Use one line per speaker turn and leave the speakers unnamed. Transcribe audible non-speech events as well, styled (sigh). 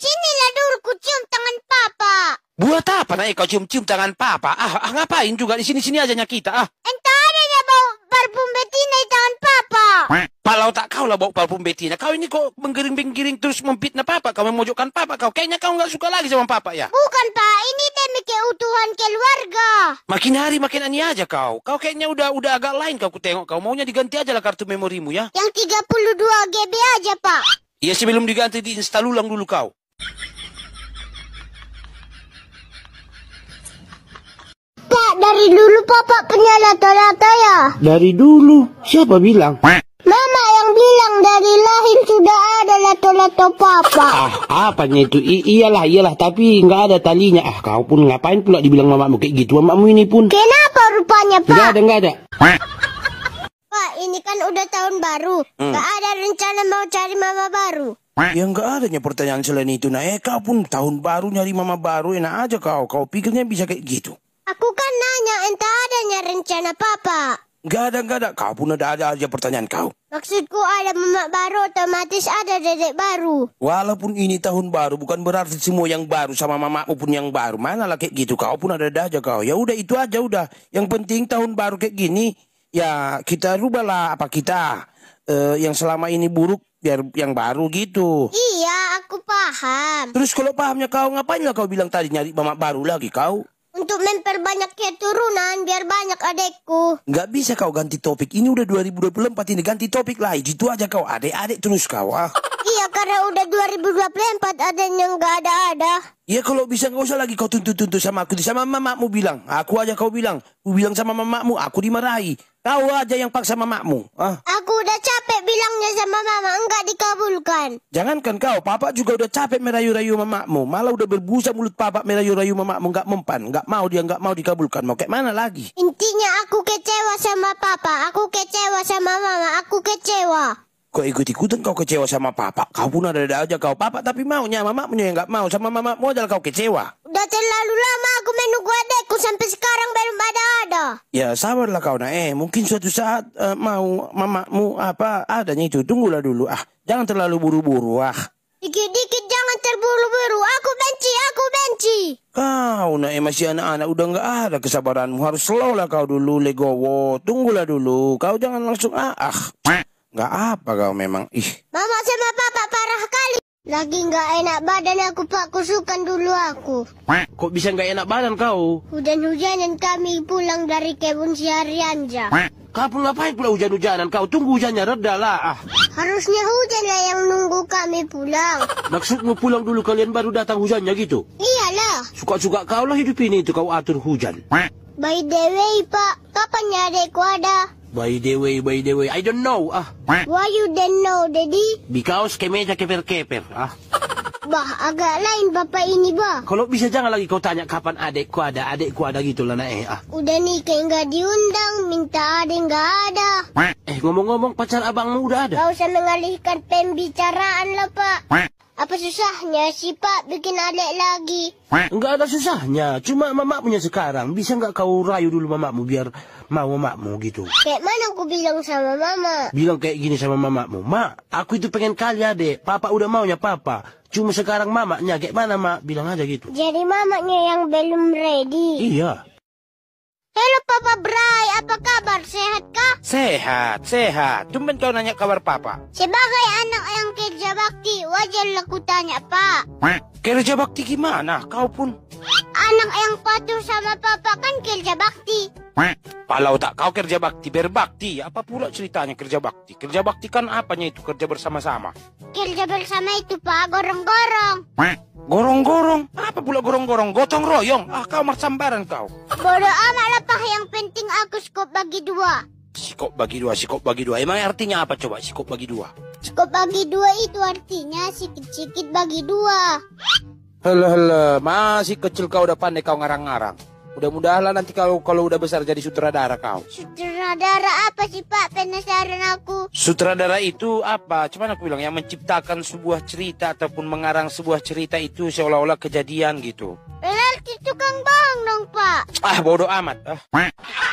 Sini lah dulu ku cium tangan papa.
Buat apa nak kau cium-cium tangan papa? Ah, ah ngapain juga di sini-sini aja kita ah.
Entah ada bau parfum betina di tangan papa.
palau tak kau lah bau parfum betina. Kau ini kok menggiring-menggiring terus memfitnah papa. Kau memojokkan papa. Kau kayaknya kau nggak suka lagi sama papa ya?
Bukan pak, ini demi keutuhan keluarga.
Makin hari makin aneh aja kau. Kau kayaknya udah udah agak lain kau kutengok. Kau maunya diganti aja lah kartu memorimu ya.
Yang 32 GB aja pak.
Ya sebelum diganti diinstal ulang dulu kau.
Pak, dari dulu papa punya lato lato ya?
Dari dulu? Siapa bilang?
Mama yang bilang dari lahir sudah ada lato lato papa.
Ah, apanya itu? I iyalah, iyalah. Tapi nggak ada talinya. Ah, kau pun ngapain pula dibilang mamamu kayak gitu mamamu ini pun.
Kenapa rupanya, Pak? Nggak ada, nggak ada. Pak, ini kan udah tahun baru. Hmm. Gak ada rencana mau cari mama baru.
Ya nggak adanya pertanyaan selain itu. Nah eh, Eka pun tahun baru nyari mama baru enak aja kau. Kau pikirnya bisa kayak gitu.
Aku kan nanya entah adanya rencana papa.
Nggak ada, nggak ada. Kau pun ada ada aja pertanyaan kau.
Maksudku ada mama baru otomatis ada dedek baru.
Walaupun ini tahun baru bukan berarti semua yang baru sama mama pun yang baru. Mana lah kayak gitu. Kau pun ada ada aja kau. Ya udah itu aja udah. Yang penting tahun baru kayak gini ya kita rubahlah apa kita uh, yang selama ini buruk biar yang baru gitu.
Iya, aku paham. Terus
kalau pahamnya kau ngapain lah kau bilang tadi nyari mamak baru lagi kau?
Untuk memperbanyak keturunan biar banyak adekku.
Nggak bisa kau ganti topik. Ini udah 2024 ini ganti topik lah. Itu aja kau adek-adek terus kau ah.
(laughs) Iya karena udah 2024 ada yang nggak ada-ada.
Iya kalau bisa nggak usah lagi kau tuntut-tuntut sama aku. Sama mamamu bilang. Aku aja kau bilang. Aku bilang sama mamamu. Aku dimarahi. Kau aja yang paksa mamamu. Ah. Aku
udah capek bilangnya sama mama enggak dikabulkan.
Jangankan kau, papa juga udah capek merayu-rayu mamamu Malah udah berbusa mulut papa merayu-rayu mamamu enggak mempan, enggak mau dia enggak mau dikabulkan. Mau kayak mana lagi?
Intinya aku kecewa sama papa, aku kecewa sama mama, aku kecewa.
Kau ikut-ikutan kau kecewa sama papa. Kau pun ada-ada aja kau papa tapi maunya mamamu yang enggak mau sama mamamu aja kau kecewa.
Udah terlalu lama aku menunggu adekku sampai
sabarlah kau nak eh mungkin suatu saat uh, mau mamamu apa adanya itu tunggulah dulu ah jangan terlalu buru-buru ah
dikit-dikit jangan terburu-buru aku benci aku benci
kau nak eh masih anak-anak udah nggak ada kesabaranmu harus slow lah kau dulu legowo tunggulah dulu kau jangan langsung ah ah nggak apa kau memang ih
mama sama papa Lagi enggak enak badan aku pak kusukan dulu aku.
Kok bisa enggak enak badan kau?
Hujan-hujanan kami pulang dari kebun si Arianja.
Kau pula apa pula hujan-hujanan kau? Tunggu hujannya reda lah. Ah.
Harusnya hujanlah yang nunggu kami pulang.
Maksudmu pulang dulu kalian baru datang hujannya gitu?
Iyalah.
Suka-suka kau lah hidup ini itu kau atur hujan.
By the way pak, kapan nyari ada?
By the way, by the way, I don't know, ah. Why
you don't know, Daddy?
Because kemeja keper-keper, ah.
Bah, agak lain bapak ini, bah.
Kalau bisa jangan lagi kau tanya kapan adikku ada, adikku ada gitu lah, eh, ah.
Udah nih, kayak nggak diundang, minta ada nggak ada.
Eh, ngomong-ngomong pacar abangmu udah ada? Gak
usah mengalihkan pembicaraan lah, Pak. Apa susahnya sih Pak bikin adik lagi?
Enggak ada susahnya, cuma punya sekarang. Bisa nggak kau rayu dulu mamamu biar mau mamamu gitu?
Kayak mana aku bilang sama mama?
Bilang kayak gini sama mamamu, Mak, aku itu pengen kali adik. Papa udah maunya papa. Cuma sekarang mamanya kayak mana, Mak? Bilang aja gitu.
Jadi mamanya yang belum ready? Iya. Halo Papa Bray, apa kabar? Sehat kah?
Sehat, sehat. Tumben kau nanya kabar papa.
Sebagai anak yang kerja bakti, wajar lah tanya, Pak.
Kerja bakti gimana? Kau pun
anak yang patuh sama papa kan kerja bakti.
Kalau tak kau kerja bakti berbakti, apa pula ceritanya kerja bakti? Kerja bakti kan apanya itu kerja bersama-sama?
Kerja bersama itu pak gorong-gorong.
Gorong-gorong? Apa pula gorong-gorong? Gotong royong? Ah kau marsambaran kau.
Bodoh amat lah pak, yang penting aku skop bagi dua.
Sikop bagi dua, sikop bagi dua. Emang artinya apa coba sikop bagi dua?
Sikop bagi dua itu artinya sikit-sikit bagi dua.
hele-hele, masih kecil kau udah pandai kau ngarang-ngarang. Mudah-mudahan lah nanti kalau kalau udah besar jadi sutradara kau.
Sutradara apa sih Pak? Penasaran aku.
Sutradara itu apa? Cuman aku bilang yang menciptakan sebuah cerita ataupun mengarang sebuah cerita itu seolah-olah kejadian gitu.
Berarti tukang bohong dong Pak.
Ah bodoh amat. Ah.